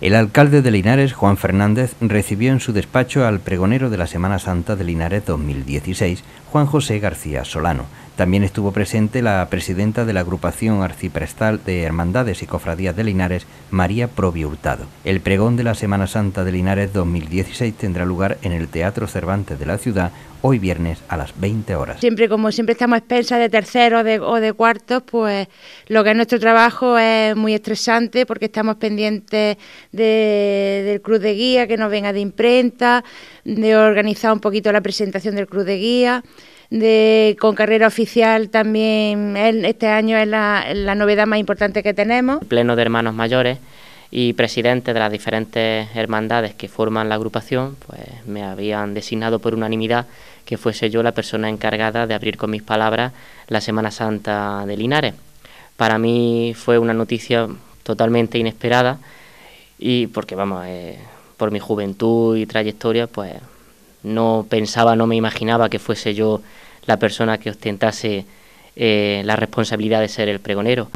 El alcalde de Linares, Juan Fernández, recibió en su despacho al pregonero de la Semana Santa de Linares 2016, Juan José García Solano, también estuvo presente la presidenta de la agrupación arciprestal de Hermandades y Cofradías de Linares, María Probi Hurtado. El pregón de la Semana Santa de Linares 2016 tendrá lugar en el Teatro Cervantes de la ciudad hoy viernes a las 20 horas. Siempre, como siempre estamos de terceros o de cuartos, pues lo que es nuestro trabajo es muy estresante porque estamos pendientes del cruz de guía, que nos venga de imprenta, de organizar un poquito la presentación del cruz de guía con carrera oficial también este año es la, la novedad más importante que tenemos. Pleno de hermanos mayores y presidente de las diferentes hermandades que forman la agrupación, pues me habían designado por unanimidad que fuese yo la persona encargada de abrir con mis palabras la Semana Santa de Linares. Para mí fue una noticia totalmente inesperada y porque vamos, eh, por mi juventud y trayectoria, pues no pensaba, no me imaginaba que fuese yo la persona que ostentase eh, la responsabilidad de ser el pregonero.